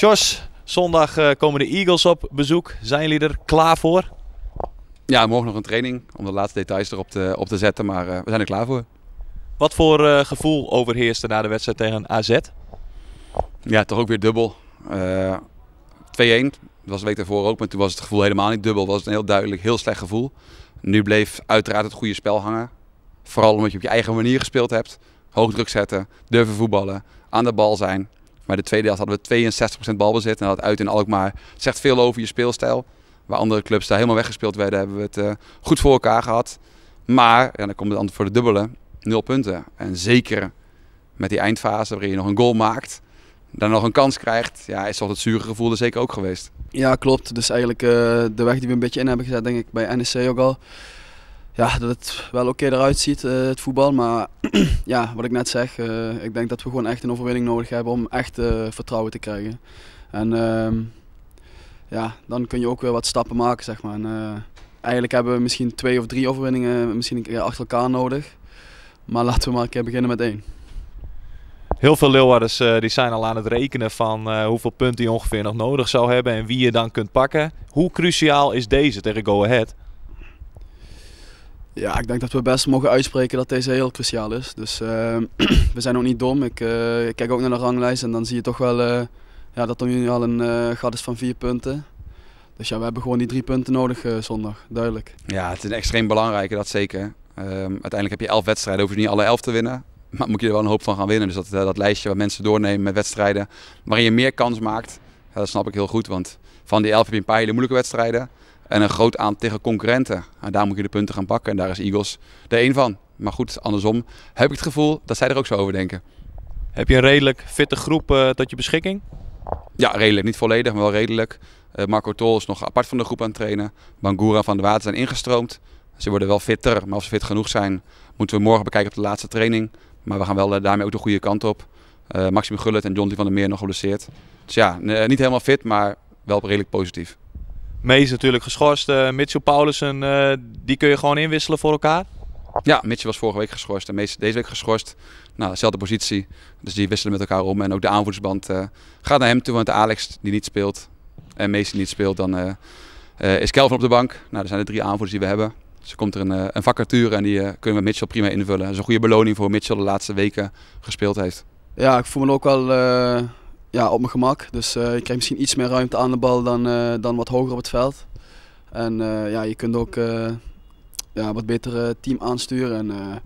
Jos, zondag eh, komen de Eagles op bezoek. Zijn jullie er klaar voor? Ja, morgen nog een training om de laatste details erop te, op te zetten, maar eh, we zijn er klaar voor. Wat voor eh, gevoel overheerste na de wedstrijd tegen AZ? Ja, toch ook weer dubbel. 2-1, dat was de week daarvoor ook, maar toen was het gevoel helemaal niet dubbel. was een heel duidelijk, heel slecht gevoel. Nu bleef uiteraard het goede spel hangen. Vooral omdat je op je eigen manier gespeeld hebt. Hoog druk zetten, durven voetballen, aan de bal zijn. Maar de tweede helft hadden we 62% balbezit. En dat uit in Alkmaar zegt veel over je speelstijl. Waar andere clubs daar helemaal weggespeeld werden, hebben we het eh, goed voor elkaar gehad. Maar, ja, dan komt het dan voor de dubbele, nul punten. En zeker met die eindfase waarin je nog een goal maakt, dan nog een kans krijgt, ja, is toch het zure gevoel er zeker ook geweest. Ja, klopt. Dus eigenlijk eh, de weg die we een beetje in hebben gezet, denk ik, bij NEC ook al ja, dat het wel oké eruit ziet, uh, het voetbal. Maar ja, wat ik net zeg, eh, ik denk dat we gewoon echt een overwinning nodig hebben om echt eh, vertrouwen te krijgen. En ehm, ja, dan kun je ook weer wat stappen maken, zeg maar. En, eigenlijk hebben we misschien twee of drie overwinningen misschien een keer achter elkaar nodig. Maar laten we maar een keer beginnen met één. Heel veel Leeuwarders die zijn al aan het rekenen van hoeveel punten je ongeveer nog nodig zou hebben en wie je dan kunt pakken. Hoe cruciaal is deze tegen Go Ahead? Ja, ik denk dat we best mogen uitspreken dat deze heel cruciaal is. Dus ehm, we zijn ook niet dom. Ik, eh, ik, kijk ook naar de ranglijst en dan zie je toch wel eh, ja, dat er nu al een eh, gat is van vier punten. Dus ja, we hebben gewoon die drie punten nodig zondag, duidelijk. Ja, het is een extreem belangrijke, dat zeker. Ehm, uiteindelijk heb je elf wedstrijden, hoef je niet alle elf te winnen. Maar moet je er wel een hoop van gaan winnen. Dus dat, dat lijstje wat mensen doornemen met wedstrijden waarin je meer kans maakt, dat snap ik heel goed. Want van die elf heb je een paar hele moeilijke wedstrijden. En een groot aantal tegen concurrenten. En daar moet je de punten gaan pakken. En daar is Eagles de één van. Maar goed, andersom heb ik het gevoel dat zij er ook zo over denken. Heb je een redelijk fitte groep uh, tot je beschikking? Ja, redelijk. Niet volledig, maar wel redelijk. Eh, Marco Tol is nog apart van de groep aan het trainen. Bangura van de Water zijn ingestroomd. Ze worden wel fitter, maar als ze fit genoeg zijn, moeten we morgen bekijken op de laatste training. Maar we gaan wel eh, daarmee ook de goede kant op. Maxim Gullet en John van der Meer nog geblesseerd. Dus ja, niet helemaal fit, maar wel redelijk positief. Mees natuurlijk geschorst. Uh, Mitchell Paulussen, eh, die kun je gewoon inwisselen voor elkaar? Ja, Mitchell was vorige week geschorst en deze week geschorst. Nou, dezelfde positie. Dus die wisselen met elkaar om. En ook de aanvoersband eh, gaat naar hem toe. Want Alex, die niet speelt en Mees die niet speelt, dan is Kelvin op de bank. Nou, er zijn de drie aanvoerders die we hebben. Dus er komt er een, een vacature en die kunnen we Mitchell prima invullen. Dat is een goede beloning voor Mitchell de laatste weken gespeeld heeft. Ja, ik voel me ook wel ja, op mijn gemak. Dus uh, ik krijg misschien iets meer ruimte aan de bal dan, eh, dan wat hoger op het veld. En eh, ja, je kunt ook ja, wat beter team aansturen. En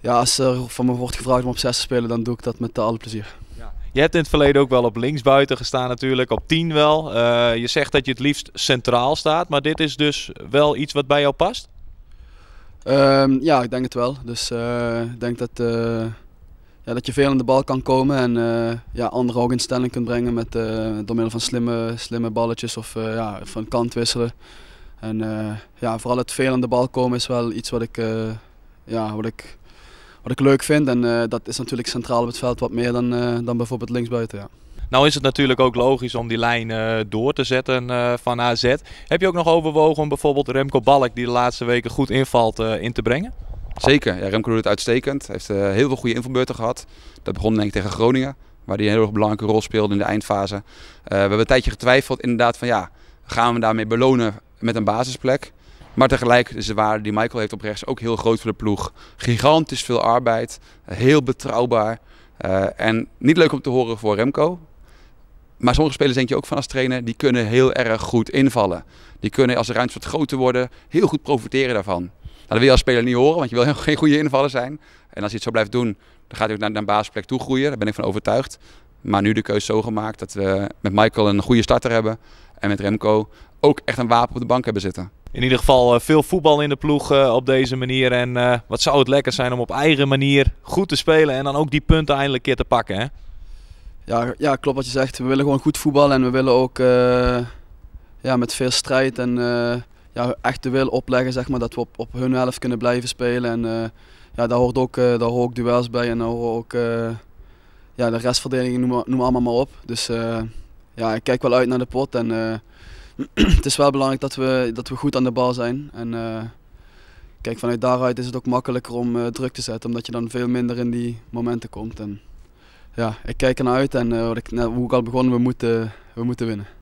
ja, als er van me wordt gevraagd om op 6 te spelen, dan doe ik dat met alle plezier. Ja. Je hebt in het verleden ook wel op linksbuiten gestaan natuurlijk, op 10 wel. je zegt dat je het liefst centraal staat, maar dit is dus wel iets wat bij jou past? Ehm, ja, ik denk het wel. Dus ik denk dat ja, dat je veel aan de bal kan komen en eh, ja, anderen ook in stelling kunt brengen met, eh, door middel van slimme, slimme balletjes of uh, ja, van kant wisselen. En ja, vooral het veel aan de bal komen is wel iets wat ik, ja, wat ik, wat ik leuk vind. En dat is natuurlijk centraal op het veld wat meer dan, dan bijvoorbeeld linksbuiten. Ja. Nou is het natuurlijk ook logisch om die lijn door te zetten uh, van AZ. Heb je ook nog overwogen om bijvoorbeeld Remco Balk, die de laatste weken goed invalt, in te brengen? Zeker, ja, Remco doet het uitstekend. Hij heeft eh, heel veel goede invalbeurten gehad. Dat begon denk ik tegen Groningen, waar hij een heel belangrijke rol speelde in de eindfase. Eh, we hebben een tijdje getwijfeld inderdaad van ja, gaan we daarmee belonen met een basisplek? Maar tegelijk is de waarde die Michael heeft op rechts ook heel groot voor de ploeg. Gigantisch veel arbeid, heel betrouwbaar. Eh, en niet leuk om te horen voor Remco. Maar sommige spelers denk je ook van als trainer, die kunnen heel erg goed invallen. Die kunnen als de ruimtes wat groter worden, heel goed profiteren daarvan. Nou, dat wil je als speler niet horen, want je wil geen goede invallen zijn. En als je het zo blijft doen, dan gaat hij ook naar, naar een basisplek toe groeien. Daar ben ik van overtuigd. Maar nu de keuze zo gemaakt dat we met Michael een goede starter hebben. En met Remco ook echt een wapen op de bank hebben zitten. In ieder geval eh, veel voetbal in de ploeg eh, op deze manier. En eh, wat zou het lekker zijn om op eigen manier goed te spelen. En dan ook die punten eindelijk keer te pakken. Hè? Ja, ja, klopt wat je zegt. We willen gewoon goed voetballen. En we willen ook ja, met veel strijd en ja, echt de wil opleggen zeg maar, dat we op, op hun helft kunnen blijven spelen. En eh, ja, daar, hoort ook, eh, daar hoort ook duels bij en daar hoort ook eh, ja, de restverdediging, noem, noem allemaal maar op. Dus ja, ik kijk wel uit naar de pot. En het is wel belangrijk dat we, dat we goed aan de bal zijn. En kijk, vanuit daaruit is het ook makkelijker om druk te zetten, omdat je dan veel minder in die momenten komt. En, ja, ik kijk ernaar uit en wat ik, hoe ik al begon, we moeten, we moeten winnen.